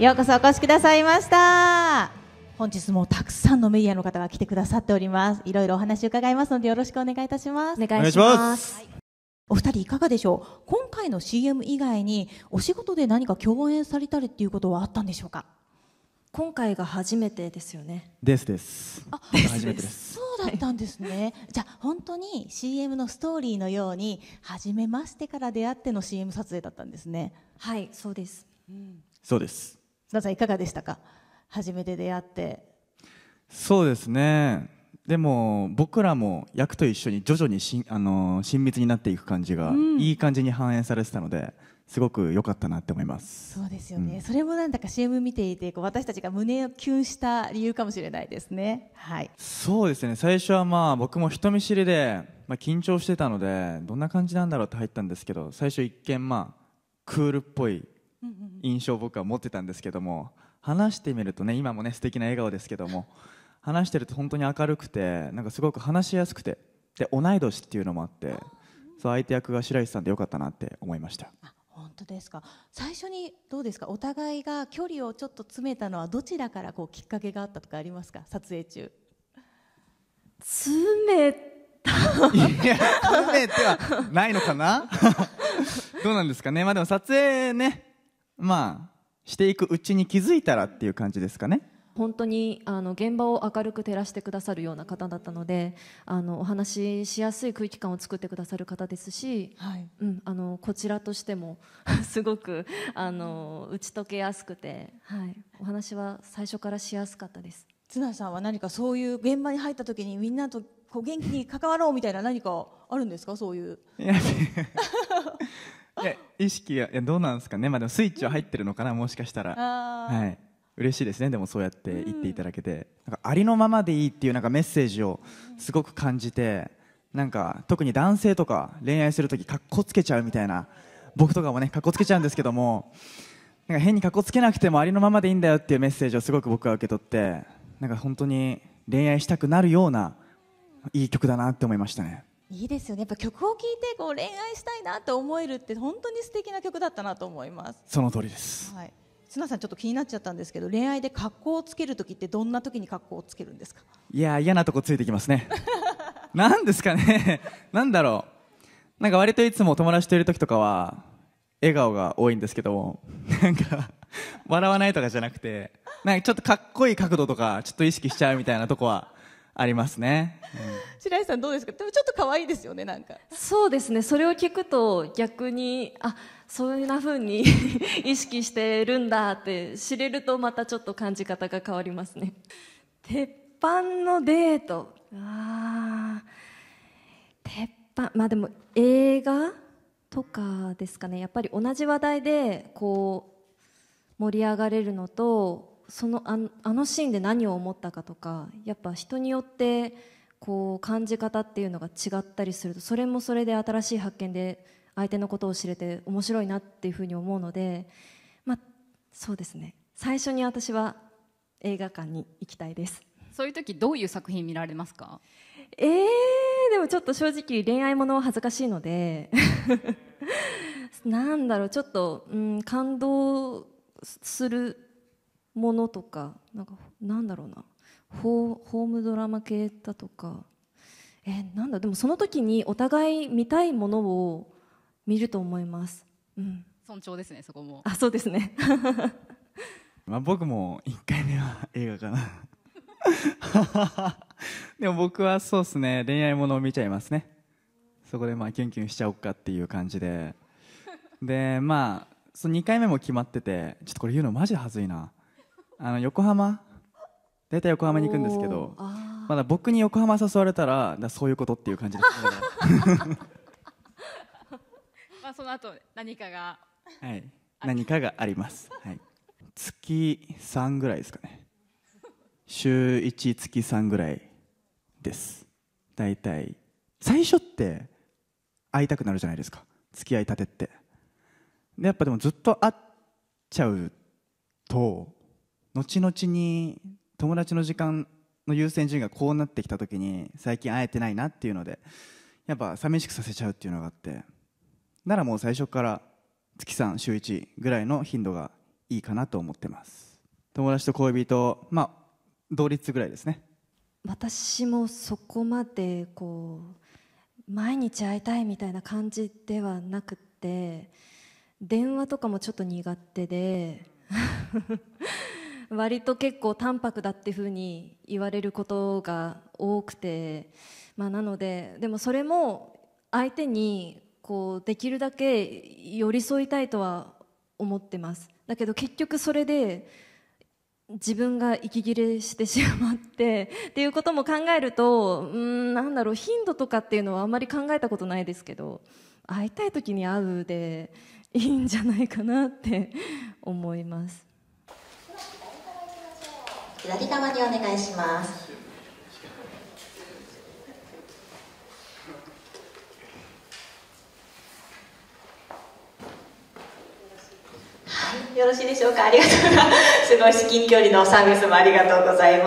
ようこそお越しくださいました本日もたくさんのメディアの方が来てくださっておりますいろいろお話伺いますのでよろしくお願いいたしますお願いします、お二人いかがでしょう今回の CM 以外にお仕事で何か共演されたりっていうことはあったんでしょうか今回が初めてですよね。ですです。あ、初めてです。そうだったんですね。じゃあ本当に CM のストーリーのように初めましてから出会っての CM 撮影だったんですね。はい、そうです。うん、そうです。野さんいかがでしたか初めて出会ってそうですねでも僕らも役と一緒に徐々にしあの親密になっていく感じが、いい感じに反映されてたのですごく良かったなって思いますそうですよね、うん、それもなんだか CM 見ていてこう私たちが胸をキュンした理由かもしれないですねはいそうですね最初はまあ僕も人見知りで、まあ、緊張してたのでどんな感じなんだろうって入ったんですけど最初一見まあクールっぽい印象を僕は持ってたんですけども話してみるとね今もね素敵な笑顔ですけども話してると本当に明るくてなんかすごく話しやすくてで同い年っていうのもあってそう相手役が白石さんでよかったなって思いました。本当ですか最初にどうですかお互いが距離をちょっと詰めたのはどちらからこうきっかけがあったとかありますか撮影中詰めたいや詰めてはないのかな どうなんですかねまあでも撮影ねまあしていくうちに気づいたらっていう感じですかね。本当にあの現場を明るく照らしてくださるような方だったのであのお話ししやすい空気感を作ってくださる方ですし、はい、うん、あのこちらとしても すごくあの打ち解けやすくて、はい、お話は最初からしやすかったです綱さんは何かそういう現場に入った時にみんなとこう元気に関わろうみたいな何かあるんですかそういう。いや 意識がどうなんですかね、まあ、でもスイッチは入ってるのかな、もしかしたら。はい嬉しいですね、でもそうやって言っていただけて、うん、なんかありのままでいいっていうなんかメッセージをすごく感じて、なんか特に男性とか恋愛するとき、かっこつけちゃうみたいな、僕とかもね、かっこつけちゃうんですけども、なんか変にかっこつけなくてもありのままでいいんだよっていうメッセージをすごく僕は受け取って、なんか本当に恋愛したくなるような、いい曲だなって思いましたね。いいですよねやっぱ曲を聴いてこう恋愛したいなと思えるって本当に素敵な曲だったなと思いますその通りです、はい、綱さんちょっと気になっちゃったんですけど恋愛で格好をつける時ってどんな時に格好をつけるんですかいや嫌なとこついてきますね なんですかね なんだろうなんか割といつも友達といる時とかは笑顔が多いんですけどもなんか笑わないとかじゃなくてなんかちょっとかっこいい角度とかちょっと意識しちゃうみたいなとこはありますね、うん、白石さんどうですかでもちょっと可愛いですよねなんかそうですねそれを聞くと逆にあそんなふうに 意識してるんだって知れるとまたちょっと感じ方が変わりますね鉄板のデートあ鉄板まあでも映画とかですかねやっぱり同じ話題でこう盛り上がれるのとそのああのシーンで何を思ったかとかやっぱ人によってこう感じ方っていうのが違ったりするとそれもそれで新しい発見で相手のことを知れて面白いなっていうふうに思うので、まあ、そうですね最初に私は映画館に行きたいですそういう時どういう作品見られますかえー、でもちょっと正直恋愛ものは恥ずかしいので なんだろうちょっと、うん、感動するものとかなんかなんだろうなホームドラマ系だとかえなんだでもその時にお互い見たいものを見ると思います、うん、尊重ですねそこもあそうですね まあ僕も1回目は映画かな でも僕はそうですね恋愛ものを見ちゃいますねそこでまあキュンキュンしちゃおっかっていう感じででまあその2回目も決まっててちょっとこれ言うのマジはずいなあの横浜大体横浜に行くんですけどまだ僕に横浜誘われたらだそういうことっていう感じです まあその後何かがはい何かがあります、はい、月3ぐらいですかね週1月3ぐらいです大体最初って会いたくなるじゃないですか付き合いたてってでやっぱでもずっと会っちゃうと後々に友達の時間の優先順位がこうなってきた時に最近会えてないなっていうのでやっぱ寂しくさせちゃうっていうのがあってならもう最初から月3週1ぐらいの頻度がいいかなと思ってます友達と恋人まあ同率ぐらいですね私もそこまでこう毎日会いたいみたいな感じではなくて電話とかもちょっと苦手で割と結構淡泊だっていうふうに言われることが多くて、まあ、なのででもそれも相手にこうできるだけ寄り添いたいとは思ってますだけど結局それで自分が息切れしてしまってっていうことも考えるとうんなんだろう頻度とかっていうのはあんまり考えたことないですけど会いたい時に会うでいいんじゃないかなって思います。左側にお願いします。よろしいでしょうか。ありがとうございます。すごい至近距離のサービスもありがとうございます。